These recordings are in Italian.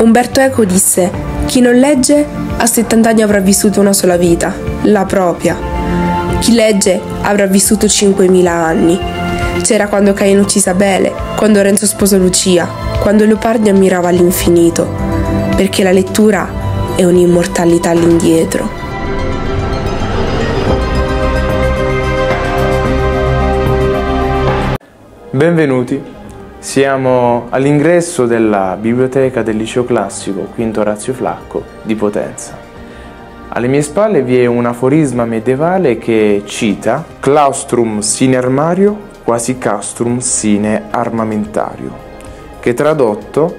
Umberto Eco disse, chi non legge a 70 anni avrà vissuto una sola vita, la propria. Chi legge avrà vissuto 5.000 anni. C'era quando Caino uccise Abele, quando Renzo sposò Lucia, quando Leopardi ammirava l'infinito, perché la lettura è un'immortalità all'indietro. Benvenuti siamo all'ingresso della biblioteca del liceo classico Quinto Orazio Flacco di Potenza. Alle mie spalle vi è un aforisma medievale che cita Claustrum sine armario, quasi castrum sine armamentario, che tradotto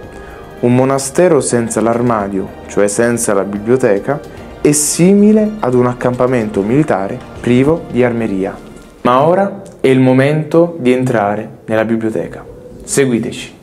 un monastero senza l'armadio, cioè senza la biblioteca, è simile ad un accampamento militare privo di armeria. Ma ora è il momento di entrare nella biblioteca. seguiteci.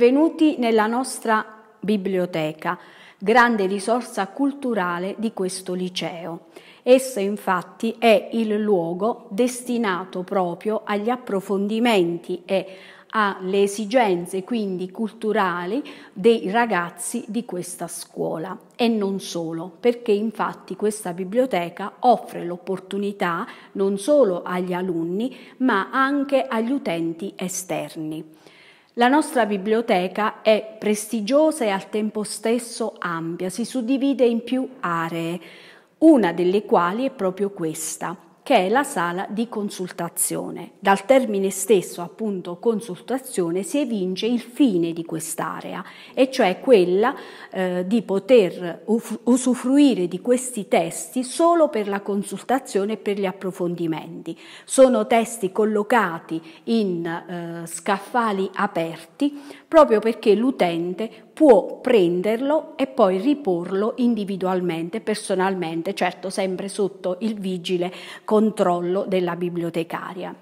Benvenuti nella nostra biblioteca, grande risorsa culturale di questo liceo. Essa infatti è il luogo destinato proprio agli approfondimenti e alle esigenze quindi culturali dei ragazzi di questa scuola e non solo, perché infatti questa biblioteca offre l'opportunità non solo agli alunni ma anche agli utenti esterni. La nostra biblioteca è prestigiosa e al tempo stesso ampia, si suddivide in più aree, una delle quali è proprio questa, che è la sala di consultazione. Dal termine stesso, appunto, consultazione, si evince il fine di quest'area, e cioè quella eh, di poter usufruire di questi testi solo per la consultazione e per gli approfondimenti. Sono testi collocati in eh, scaffali aperti proprio perché l'utente può prenderlo e poi riporlo individualmente, personalmente, certo sempre sotto il vigile controllo della bibliotecaria.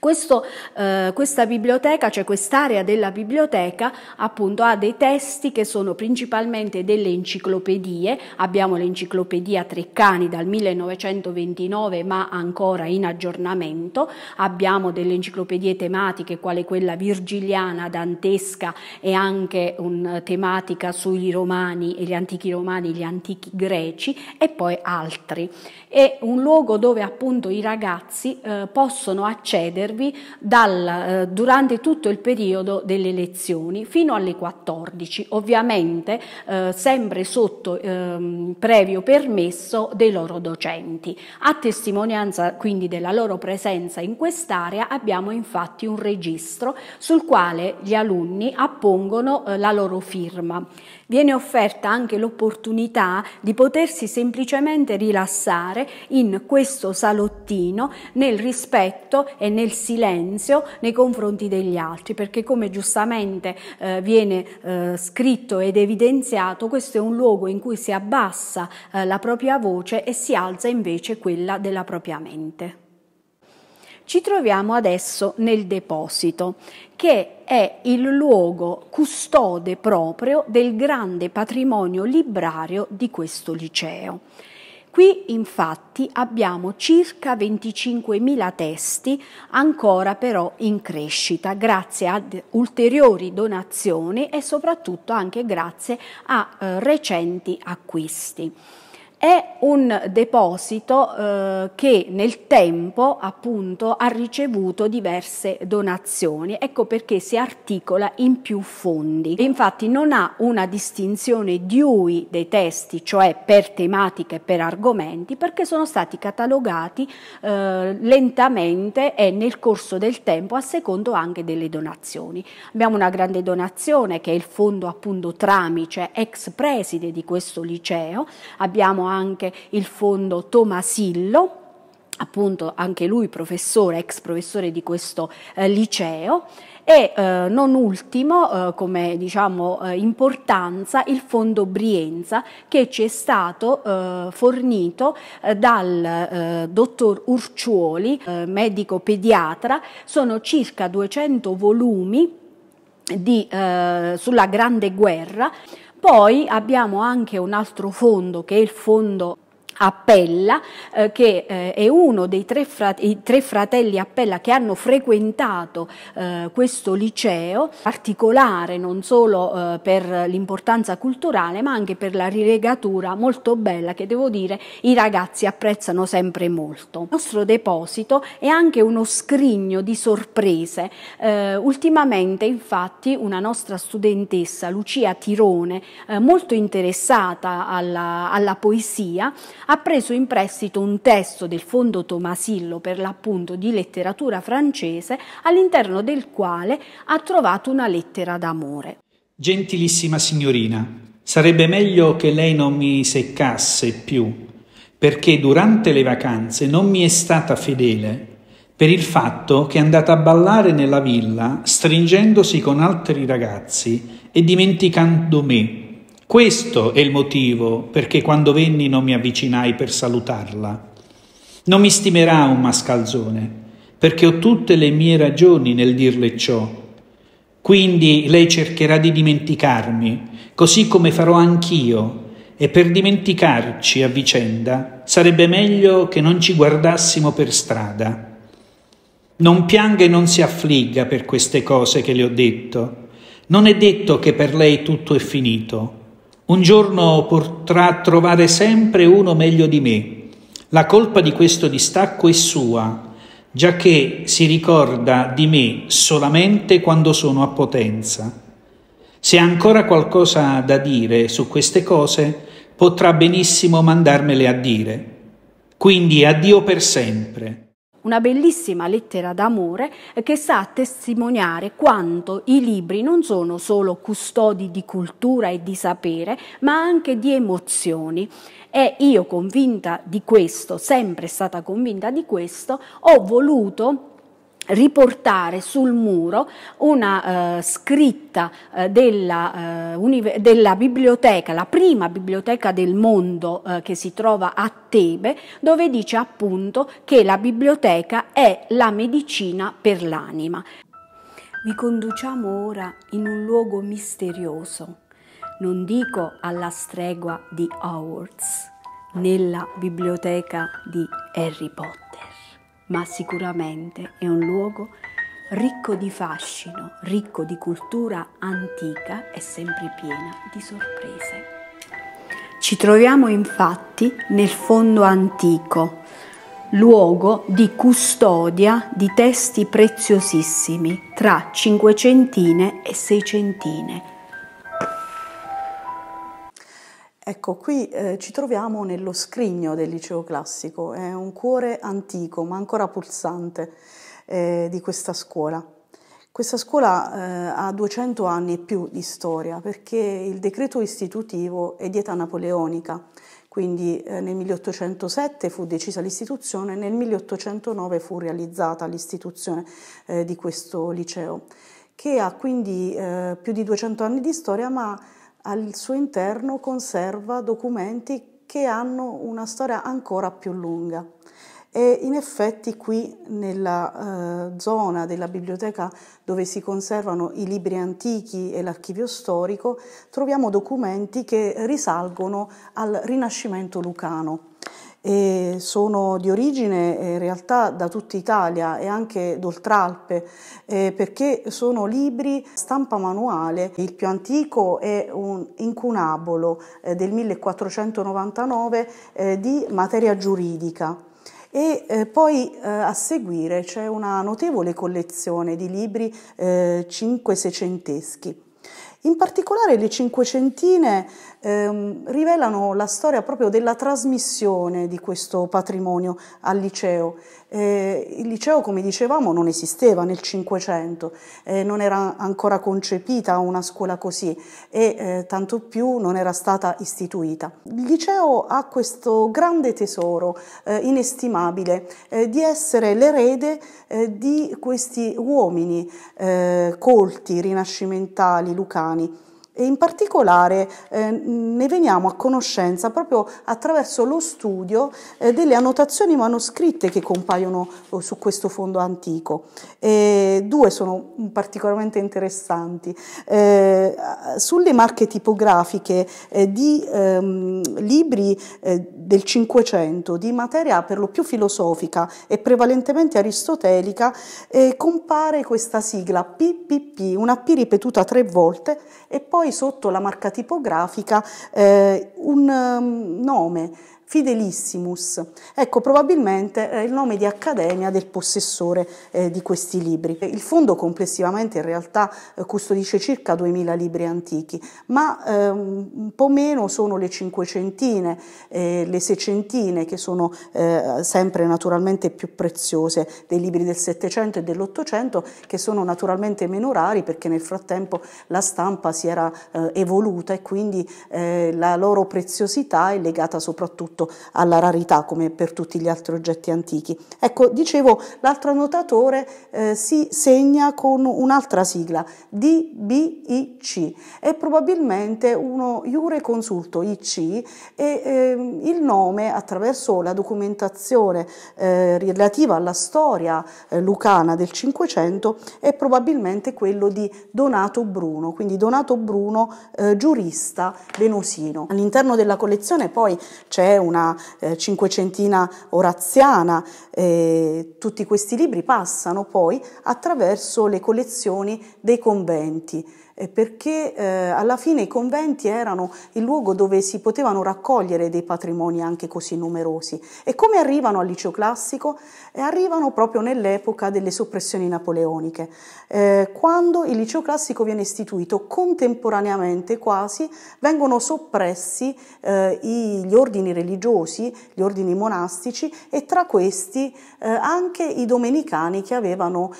Questo, eh, questa biblioteca, cioè quest'area della biblioteca, appunto ha dei testi che sono principalmente delle enciclopedie, abbiamo l'enciclopedia Treccani dal 1929 ma ancora in aggiornamento, abbiamo delle enciclopedie tematiche quale quella virgiliana, dantesca e anche una eh, tematica sui romani e gli antichi romani, gli antichi greci e poi altri. È un luogo dove appunto i ragazzi eh, possono accedere succedervi dal, eh, durante tutto il periodo delle lezioni fino alle 14, ovviamente eh, sempre sotto eh, previo permesso dei loro docenti. A testimonianza quindi della loro presenza in quest'area abbiamo infatti un registro sul quale gli alunni appongono eh, la loro firma. Viene offerta anche l'opportunità di potersi semplicemente rilassare in questo salottino nel rispetto e nel del silenzio nei confronti degli altri, perché come giustamente eh, viene eh, scritto ed evidenziato, questo è un luogo in cui si abbassa eh, la propria voce e si alza invece quella della propria mente. Ci troviamo adesso nel deposito, che è il luogo custode proprio del grande patrimonio librario di questo liceo. Qui infatti abbiamo circa 25.000 testi ancora però in crescita grazie ad ulteriori donazioni e soprattutto anche grazie a eh, recenti acquisti è un deposito eh, che nel tempo appunto ha ricevuto diverse donazioni, ecco perché si articola in più fondi. infatti non ha una distinzione diui dei testi, cioè per tematiche e per argomenti, perché sono stati catalogati eh, lentamente e nel corso del tempo a secondo anche delle donazioni. Abbiamo una grande donazione che è il fondo appunto Tramice, ex preside di questo liceo, abbiamo anche il fondo Tomasillo, appunto anche lui professore, ex professore di questo eh, liceo, e eh, non ultimo, eh, come diciamo eh, importanza, il fondo Brienza che ci è stato eh, fornito eh, dal eh, dottor Urciuoli, medico pediatra, sono circa 200 volumi di, sulla Grande Guerra, poi abbiamo anche un altro fondo che è il fondo Appella, eh, che eh, è uno dei tre, frate tre, fratelli Appella che hanno frequentato eh, questo liceo, particolare non solo eh, per l'importanza culturale ma anche per la rilegatura molto bella che devo dire i ragazzi apprezzano sempre molto. Il nostro deposito è anche uno scrigno di sorprese. Eh, ultimamente infatti una nostra studentessa, Lucia Tirone, eh, molto interessata alla, alla poesia, ha preso in prestito un testo del Fondo Tomasillo per l'appunto di letteratura francese all'interno del quale ha trovato una lettera d'amore. Gentilissima signorina, sarebbe meglio che lei non mi seccasse più, perché durante le vacanze non mi è stata fedele per il fatto che è andata a ballare nella villa stringendosi con altri ragazzi e dimenticando me questo è il motivo perché quando venni non mi avvicinai per salutarla. Non mi stimerà un mascalzone, perché ho tutte le mie ragioni nel dirle ciò. Quindi lei cercherà di dimenticarmi, così come farò anch'io, e per dimenticarci a vicenda sarebbe meglio che non ci guardassimo per strada. Non pianga e non si affligga per queste cose che le ho detto. Non è detto che per lei tutto è finito. Un giorno potrà trovare sempre uno meglio di me. La colpa di questo distacco è sua, giacché si ricorda di me solamente quando sono a potenza. Se ha ancora qualcosa da dire su queste cose, potrà benissimo mandarmele a dire. Quindi addio per sempre una bellissima lettera d'amore che sa testimoniare quanto i libri non sono solo custodi di cultura e di sapere, ma anche di emozioni. E io convinta di questo, sempre stata convinta di questo, ho voluto riportare sul muro una eh, scritta eh, della, eh, della, biblioteca, la prima biblioteca del mondo eh, che si trova a Tebe, dove dice appunto che la biblioteca è la medicina per l'anima. Vi conduciamo ora in un luogo misterioso, non dico alla stregua di Howard's, nella biblioteca di Harry Potter ma sicuramente è un luogo ricco di fascino, ricco di cultura antica e sempre piena di sorprese. Ci troviamo infatti nel fondo antico, luogo di custodia di testi preziosissimi tra cinquecentine e seicentine Ecco, qui eh, ci troviamo nello scrigno del liceo classico, è un cuore antico ma ancora pulsante eh, di questa scuola. Questa scuola eh, ha 200 anni e più di storia perché il decreto istitutivo è di età napoleonica, quindi eh, nel 1807 fu decisa l'istituzione, e nel 1809 fu realizzata l'istituzione eh, di questo liceo, che ha quindi eh, più di 200 anni di storia ma al suo interno conserva documenti che hanno una storia ancora più lunga. E in effetti qui nella eh, zona della biblioteca dove si conservano i libri antichi e l'archivio storico troviamo documenti che risalgono al Rinascimento lucano e sono di origine eh, in realtà da tutta Italia e anche d'Oltralpe eh, perché sono libri stampa manuale. Il più antico è un incunabolo eh, del 1499 eh, di materia giuridica e eh, poi eh, a seguire c'è una notevole collezione di libri eh, cinque-secenteschi. In particolare le cinquecentine ehm, rivelano la storia proprio della trasmissione di questo patrimonio al liceo. Eh, il liceo, come dicevamo, non esisteva nel Cinquecento, eh, non era ancora concepita una scuola così e eh, tanto più non era stata istituita. Il liceo ha questo grande tesoro eh, inestimabile eh, di essere l'erede eh, di questi uomini colti, rinascimentali, lucani, County e in particolare eh, ne veniamo a conoscenza proprio attraverso lo studio eh, delle annotazioni manoscritte che compaiono oh, su questo fondo antico. E due sono particolarmente interessanti. Eh, sulle marche tipografiche eh, di ehm, libri eh, del Cinquecento, di materia per lo più filosofica e prevalentemente aristotelica, compare questa sigla PPP, una P ripetuta tre volte e poi sotto la marca tipografica eh, un um, nome Fidelissimus. Ecco, probabilmente è eh, il nome di accademia del possessore eh, di questi libri. Il fondo complessivamente in realtà eh, custodisce circa 2000 libri antichi, ma eh, un po' meno sono le cinquecentine, eh, le seicentine che sono eh, sempre naturalmente più preziose dei libri del Settecento e dell'Ottocento che sono naturalmente meno rari perché nel frattempo la stampa si era evoluta e quindi la loro preziosità è legata soprattutto soprattutto alla rarità come per tutti gli altri oggetti antichi. Ecco, dicevo, l'altro annotatore eh, si segna con un'altra sigla, DBIC, è probabilmente uno Iure Consulto IC e eh, il nome attraverso la documentazione eh, relativa alla storia eh, lucana del Cinquecento è probabilmente quello di Donato Bruno, quindi Donato Bruno eh, giurista venosino. All'interno della collezione poi c'è un una eh, cinquecentina oraziana. Eh, tutti questi libri passano poi attraverso le collezioni dei conventi. Eh, perché eh, alla fine i conventi erano il luogo dove si potevano raccogliere dei patrimoni anche così numerosi. E come arrivano al liceo classico? Eh, arrivano proprio nell'epoca delle soppressioni napoleoniche, eh, quando il liceo classico viene istituito contemporaneamente quasi, vengono soppressi i, eh, gli ordini religiosi, gli ordini monastici e tra questi eh, anche i domenicani che avevano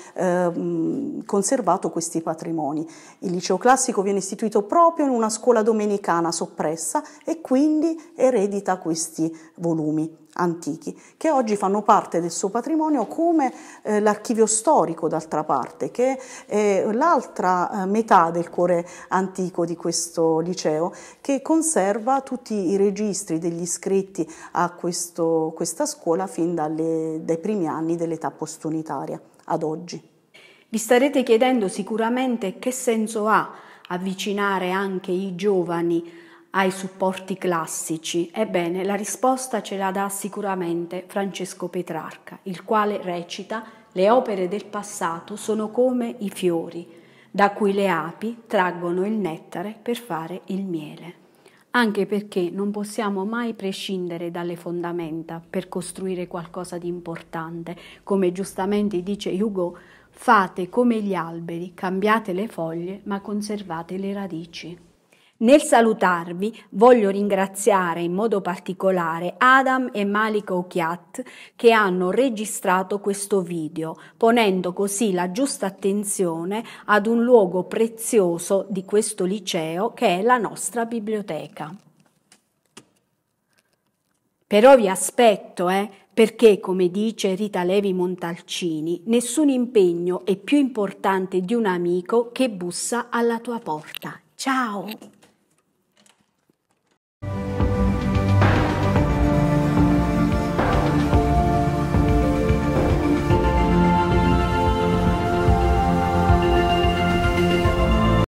conservato questi patrimoni. Il liceo liceo classico viene istituito proprio in una scuola domenicana soppressa e quindi eredita questi volumi antichi, che oggi fanno parte del suo patrimonio come eh, l'archivio storico d'altra parte, che è l'altra eh, metà del cuore antico di questo liceo, che conserva tutti i registri degli iscritti a questo, questa scuola fin dalle, dai primi anni dell'età postunitaria ad oggi. Vi starete chiedendo sicuramente che senso ha avvicinare anche i giovani ai supporti classici? Ebbene, la risposta ce la dà sicuramente Francesco Petrarca, il quale recita le opere del passato sono come i fiori, da cui le api traggono il nettare per fare il miele. Anche perché non possiamo mai prescindere dalle fondamenta per costruire qualcosa di importante, come giustamente dice Hugo, Fate come gli alberi, cambiate le foglie, ma conservate le radici. Nel salutarvi voglio ringraziare in modo particolare Adam e Malika Okiat che hanno registrato questo video, ponendo così la giusta attenzione ad un luogo prezioso di questo liceo che è la nostra biblioteca. Però vi aspetto, eh, perché, come dice Rita Levi Montalcini, nessun impegno è più importante di un amico che bussa alla tua porta. Ciao!